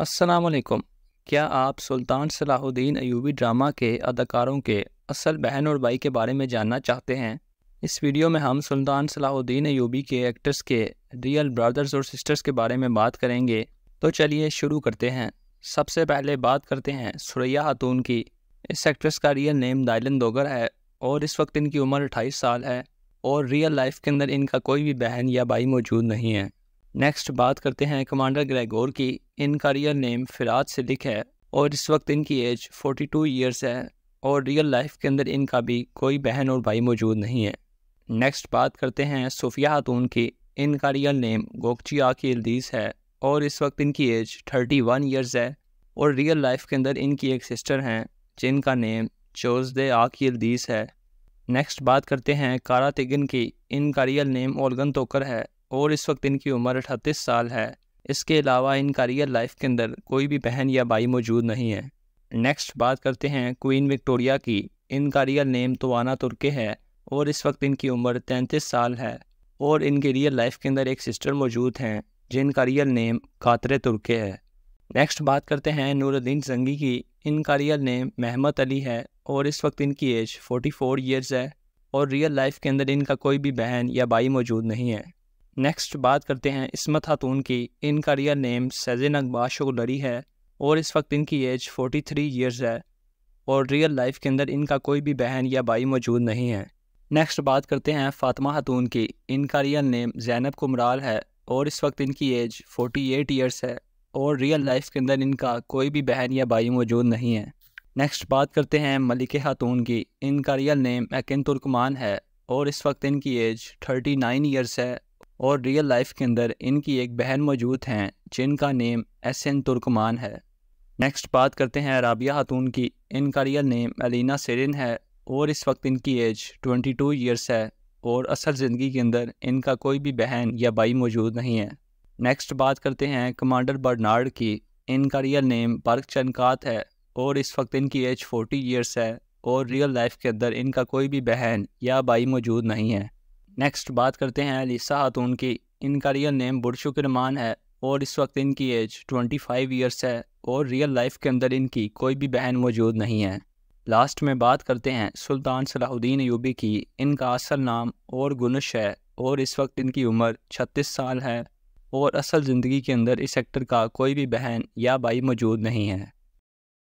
असलकम क्या आप सुल्तान सलाहुद्दीन अयूबी ड्रामा के अदाकारों के असल बहन और भाई के बारे में जानना चाहते हैं इस वीडियो में हम सुल्तान सलाहुद्दीन अयूबी के एक्टर्स के रियल ब्रदर्स और सिस्टर्स के बारे में बात करेंगे तो चलिए शुरू करते हैं सबसे पहले बात करते हैं सुरैया खतून की इस एक्ट्रेस का रियल नेम दायलन दोगर है और इस वक्त इनकी उम्र अट्ठाईस साल है और रियल लाइफ के अंदर इनका कोई भी बहन या भाई मौजूद नहीं है नेक्स्ट बात करते हैं कमांडर ग्रेगोर की इनका रियल नेम फिराज सिद्दिक है और इस वक्त इनकी एज 42 इयर्स है और रियल लाइफ के अंदर इनका भी कोई बहन और भाई मौजूद नहीं है नेक्स्ट बात करते हैं सूफिया हतून की इनका रियल नेम गोकची आकी इल्दीस है और इस वक्त इनकी एज 31 ईयर्स है और रियल लाइफ के अंदर इनकी एक सिस्टर हैं जिनका नेम चोजदे आकी इल्दीस है नेक्स्ट बात करते हैं कारा तिगन की इनका रियल नेम ओलगन तोकर है और इस वक्त इनकी उम्र अठतीस साल है इसके अलावा इनका रियल लाइफ के अंदर कोई भी बहन या भाई मौजूद नहीं है नेक्स्ट बात करते हैं क्वीन विक्टोरिया की इनका रियल नेम आना तुर्के है और इस वक्त इनकी उम्र तैंतीस साल है और इनके रियल लाइफ के अंदर एक सिस्टर मौजूद हैं जिनका रियल नेम कातरे तुर्के है नेक्स्ट बात करते हैं नूरुद्दीन जंगी की इनका रियल नेम महमद अली है और इस वक्त इनकी एज 44 फोर ईयर्स है और रियल लाइफ के अंदर इनका कोई भी बहन या भाई मौजूद नहीं है नेक्स्ट बात करते हैं इसमत खातून की इनका रियल नेम सैजन अकबा शोगलरी है और इस वक्त इनकी एज 43 थ्री ईयर्स है और रियल लाइफ के अंदर इनका कोई भी बहन या भाई मौजूद नहीं है नेक्स्ट बात करते हैं फातिमा खातून की इनका रियल नेम जैनब कुमराल है और इस वक्त इनकी एज 48 एट ईयर्स है और रियल लाइफ के अंदर इनका कोई भी बहन या भाई मौजूद नहीं है नेक्स्ट बात करते हैं मलिक खातून की इनका रियल नेम एकिन तुर्कमान है और इस वक्त इनकी एज 39 नाइन ईयर्स है और रियल लाइफ के अंदर इनकी एक बहन मौजूद हैं जिनका नेम एस एन तुर्कमान है नेक्स्ट बात करते हैं राबिया खातून की इनका रियल नेम अलीना सेरिन है और इस वक्त इनकी एज 22 इयर्स है और असल ज़िंदगी के अंदर इनका कोई भी बहन या भाई मौजूद नहीं है नेक्स्ट बात करते हैं कमांडर बर्नार्ड की इनका रियल नेम बर्क चनकात है और इस वक्त इनकी एज 40 इयर्स है और रियल लाइफ के अंदर इनका कोई भी बहन या भाई मौजूद नहीं है नेक्स्ट बात करते हैं अलीसा खातून की इनका रियल नेम बुरशुकरमान है और इस वक्त इनकी एज 25 ईयर्स है और रियल लाइफ के अंदर इनकी कोई भी बहन मौजूद नहीं है लास्ट में बात करते हैं सुल्तान सलाहुद्दीन यूबी की इनका असल नाम और गुनश है और इस वक्त इनकी उम्र 36 साल है और असल ज़िंदगी के अंदर इस एक्टर का कोई भी बहन या भाई मौजूद नहीं है